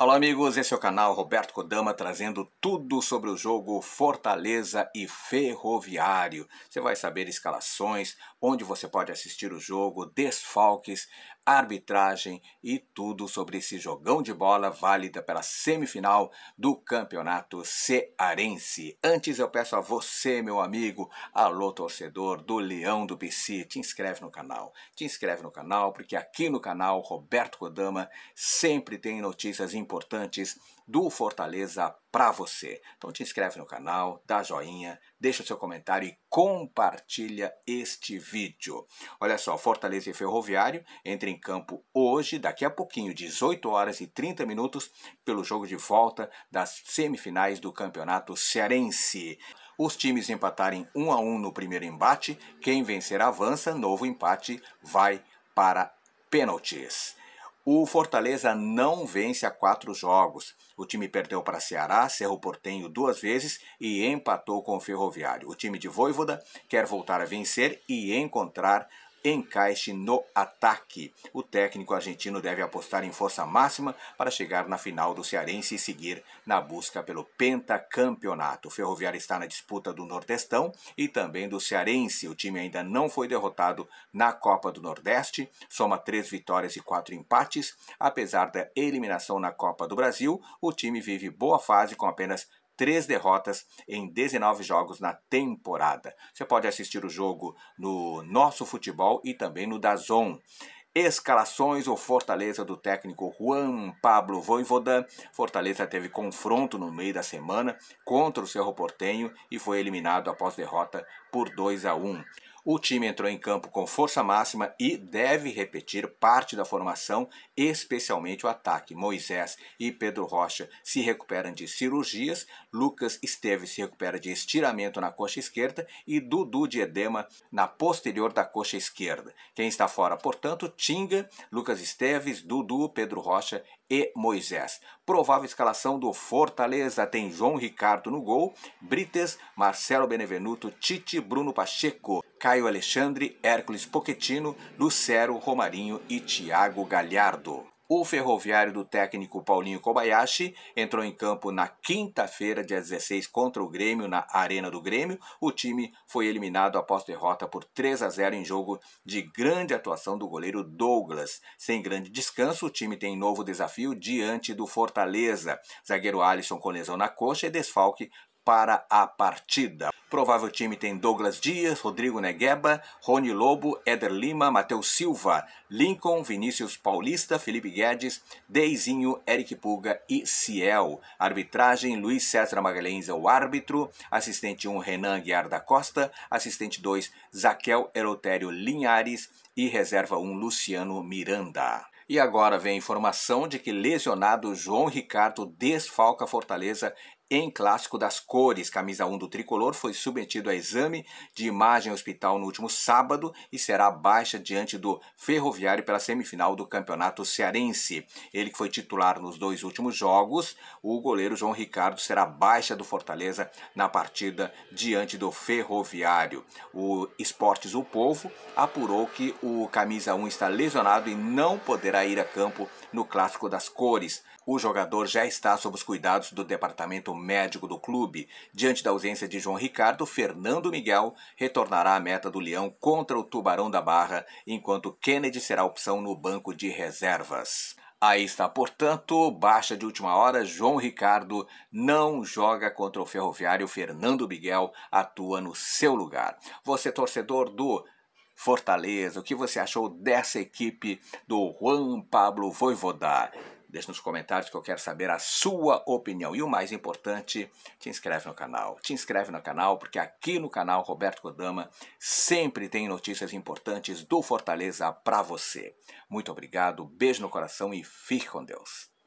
Olá amigos, esse é o canal Roberto Kodama trazendo tudo sobre o jogo Fortaleza e Ferroviário. Você vai saber escalações, onde você pode assistir o jogo, desfalques, arbitragem e tudo sobre esse jogão de bola válida pela semifinal do Campeonato Cearense. Antes eu peço a você, meu amigo, alô torcedor do Leão do PC, te inscreve no canal. Te inscreve no canal porque aqui no canal Roberto Kodama sempre tem notícias importantes do Fortaleza para você. Então te inscreve no canal, dá joinha, deixa seu comentário e compartilha este vídeo. Olha só, Fortaleza e Ferroviário entra em campo hoje, daqui a pouquinho, 18 horas e 30 minutos, pelo jogo de volta das semifinais do Campeonato Cearense. Os times empatarem 1 um a 1 um no primeiro embate, quem vencer avança, novo empate vai para pênaltis. O Fortaleza não vence a quatro jogos. O time perdeu para Ceará, Cerro Portenho duas vezes e empatou com o Ferroviário. O time de Voivoda quer voltar a vencer e encontrar encaixe no ataque. O técnico argentino deve apostar em força máxima para chegar na final do Cearense e seguir na busca pelo pentacampeonato. O Ferroviário está na disputa do Nordestão e também do Cearense. O time ainda não foi derrotado na Copa do Nordeste, soma três vitórias e quatro empates. Apesar da eliminação na Copa do Brasil, o time vive boa fase com apenas três derrotas em 19 jogos na temporada. Você pode assistir o jogo no Nosso Futebol e também no Dazon. Escalações ou Fortaleza do técnico Juan Pablo Voivodan. Fortaleza teve confronto no meio da semana contra o Cerro Portenho e foi eliminado após derrota por 2 a 1. O time entrou em campo com força máxima e deve repetir parte da formação, especialmente o ataque. Moisés e Pedro Rocha se recuperam de cirurgias, Lucas Esteves se recupera de estiramento na coxa esquerda e Dudu de edema na posterior da coxa esquerda. Quem está fora, portanto, Tinga, Lucas Esteves, Dudu, Pedro Rocha e Moisés. Provável escalação do Fortaleza tem João Ricardo no gol, Brites, Marcelo Benevenuto, Tite, Bruno Pacheco, Caio Alexandre, Hércules Poquetino, Lucero, Romarinho e Thiago Galhardo. O ferroviário do técnico Paulinho Kobayashi entrou em campo na quinta-feira, dia 16, contra o Grêmio, na Arena do Grêmio. O time foi eliminado após derrota por 3 a 0 em jogo de grande atuação do goleiro Douglas. Sem grande descanso, o time tem novo desafio diante do Fortaleza. Zagueiro Alisson com lesão na coxa e desfalque para a partida. Provável time tem Douglas Dias, Rodrigo Negueba, Rony Lobo, Éder Lima, Matheus Silva, Lincoln, Vinícius Paulista, Felipe Guedes, Deizinho, Eric Puga e Ciel. Arbitragem, Luiz César Magalhães é o árbitro. Assistente 1, Renan Guiar da Costa. Assistente 2, Zaquel Erotério Linhares. E reserva 1, Luciano Miranda. E agora vem a informação de que lesionado João Ricardo desfalca Fortaleza em clássico das cores. Camisa 1 do tricolor foi submetido a exame de imagem hospital no último sábado e será baixa diante do Ferroviário pela semifinal do Campeonato Cearense. Ele que foi titular nos dois últimos jogos, o goleiro João Ricardo será baixa do Fortaleza na partida diante do Ferroviário. O Esportes O Povo apurou que o camisa 1 está lesionado e não poderá ir a campo no clássico das cores. O jogador já está sob os cuidados do departamento médico do clube. Diante da ausência de João Ricardo, Fernando Miguel retornará à meta do Leão contra o Tubarão da Barra, enquanto Kennedy será opção no banco de reservas. Aí está, portanto, baixa de última hora, João Ricardo não joga contra o Ferroviário, Fernando Miguel atua no seu lugar. Você torcedor do Fortaleza, o que você achou dessa equipe do Juan Pablo Voivodá? Deixe nos comentários que eu quero saber a sua opinião. E o mais importante, te inscreve no canal. Te inscreve no canal, porque aqui no canal Roberto Kodama sempre tem notícias importantes do Fortaleza para você. Muito obrigado, beijo no coração e fique com Deus.